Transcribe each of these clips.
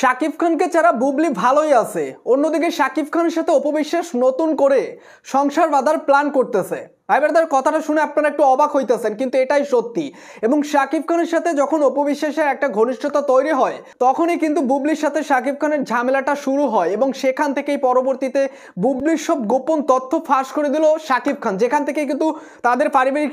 শাকিব খানকে ছাড়া বুবলি ভালোই আছে অন্যদিকে শাকিব খানের সাথে অপবিশ্বাস নতুন করে সংসার বাঁধার প্ল্যান করতেছে ভাই কথাটা শুনে আপনারা একটু অবাক হইতেছেন কিন্তু এটাই সত্যি এবং শাকিব খানের সাথে যখন অপবিশ্বাসের একটা ঘনিষ্ঠতা তৈরি হয় তখনই কিন্তু বুবলির সাথে শাকিব খানের ঝামেলাটা শুরু হয় এবং সেখান থেকেই পরবর্তীতে বুবলির সব গোপন তথ্য ফাঁস করে দিল শাকিব খান যেখান থেকে কিন্তু তাদের পারিবারিক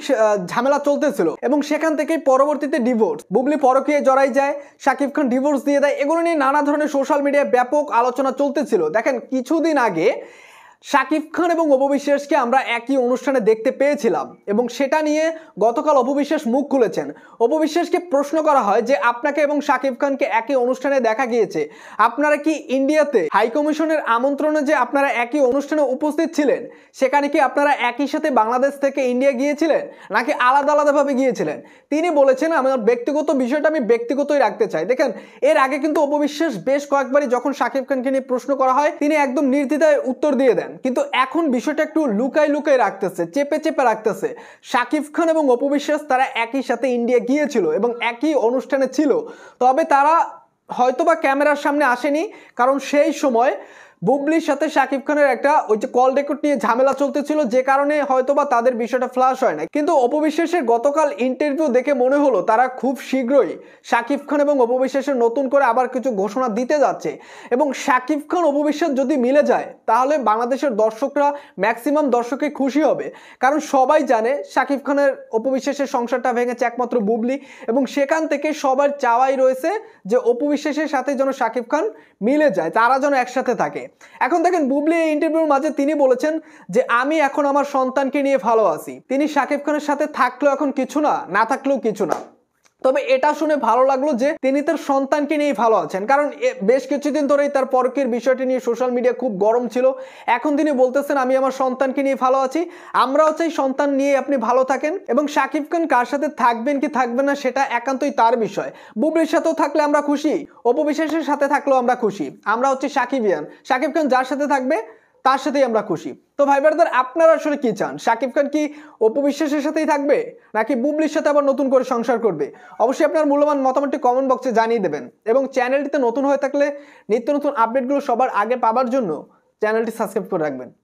ঝামেলা চলতেছিল এবং সেখান থেকেই পরবর্তীতে ডিভোর্স বুবলি পরকীয়ে জড়াই যায় শাকিব খান ডিভোর্স দিয়ে দেয় এগুলো নিয়ে নানা ধরনের সোশ্যাল মিডিয়ায় ব্যাপক আলোচনা চলতেছিল দেখেন কিছুদিন আগে শাকিব খান এবং অপবিশ্বাসকে আমরা একই অনুষ্ঠানে দেখতে পেয়েছিলাম এবং সেটা নিয়ে গতকাল অপবিশ্বাস মুখ খুলেছেন অপবিশ্বাসকে প্রশ্ন করা হয় যে আপনাকে এবং শাকিব খানকে একই অনুষ্ঠানে দেখা গিয়েছে আপনারা কি ইন্ডিয়াতে হাইকমিশনের আমন্ত্রণে যে আপনারা একই অনুষ্ঠানে উপস্থিত ছিলেন সেখানে কি আপনারা একই সাথে বাংলাদেশ থেকে ইন্ডিয়া গিয়েছিলেন নাকি আলাদা আলাদাভাবে গিয়েছিলেন তিনি বলেছেন আমার ব্যক্তিগত বিষয়টা আমি ব্যক্তিগতই রাখতে চাই দেখেন এর আগে কিন্তু অপবিশ্বাস বেশ কয়েকবারই যখন শাকিব খানকে নিয়ে প্রশ্ন করা হয় তিনি একদম নির্দ্বিধায় উত্তর দিয়ে দেন কিন্তু এখন বিষয়টা একটু লুকায় লুকাই রাখতেছে চেপে চেপে রাখতেছে শাকিব খান এবং অপবিশ্বাস তারা একই সাথে ইন্ডিয়া গিয়েছিল এবং একই অনুষ্ঠানে ছিল তবে তারা হয়তোবা ক্যামেরার সামনে আসেনি কারণ সেই সময় বুবলির সাথে শাকিব খানের একটা ওই যে কল রেকর্ড নিয়ে ঝামেলা চলতেছিল যে কারণে হয়তোবা তাদের বিষয়টা ফ্লাশ হয় না কিন্তু অপবিশ্বাসের গতকাল ইন্টারভিউ দেখে মনে হলো তারা খুব শীঘ্রই শাকিব খান এবং অপবিশ্বাসের নতুন করে আবার কিছু ঘোষণা দিতে যাচ্ছে এবং শাকিব খান অপবিশ্বাস যদি মিলে যায় তাহলে বাংলাদেশের দর্শকরা ম্যাক্সিমাম দর্শকে খুশি হবে কারণ সবাই জানে শাকিব খানের অপবিশ্বাসের সংসারটা ভেঙেছে একমাত্র বুবলি এবং সেখান থেকে সবার চাওয়াই রয়েছে যে অপবিশ্বাসের সাথে যেন শাকিব খান মিলে যায় তারা যেন একসাথে থাকে এখন দেখেন বুবলি এই ইন্টারভিউর মাঝে তিনি বলেছেন যে আমি এখন আমার সন্তানকে নিয়ে ভালো আছি তিনি শাকিব খানের সাথে থাকলেও এখন কিছু না না থাকলেও কিছু না তবে এটা শুনে ভালো লাগলো যে তিনি তার সন্তানকে নিয়ে ভালো আছেন কারণ বেশ কিছুদিন ধরেই তার পরকের বিষয়টি নিয়ে সোশ্যাল মিডিয়া খুব গরম ছিল এখন তিনি বলতেছেন আমি আমার সন্তানকে নিয়ে ভালো আছি আমরাও চাই সন্তান নিয়ে আপনি ভালো থাকেন এবং শাকিব খান কার সাথে থাকবেন কি থাকবেন না সেটা একান্তই তার বিষয় বুবলির সাথেও থাকলে আমরা খুশি অপবিশ্বাসের সাথে থাকলেও আমরা খুশি আমরা হচ্ছে সাকিবিয়ান সাকিব খান যার সাথে থাকবে তার সাথেই আমরা খুশি তো ভাই ব্রাদার আপনারা আসলে কি চান শাকিব খান কি অপু বিশ্বাসের সাথেই থাকবে নাকি বুবলির সাথে আবার নতুন করে সংসার করবে অবশ্যই আপনার মূল্যবান মতামতটি কমেন্ট বক্সে জানিয়ে দেবেন এবং চ্যানেলটিতে নতুন হয়ে থাকলে নিত্য নতুন আপডেটগুলো সবার আগে পাবার জন্য চ্যানেলটি সাবস্ক্রাইব করে রাখবেন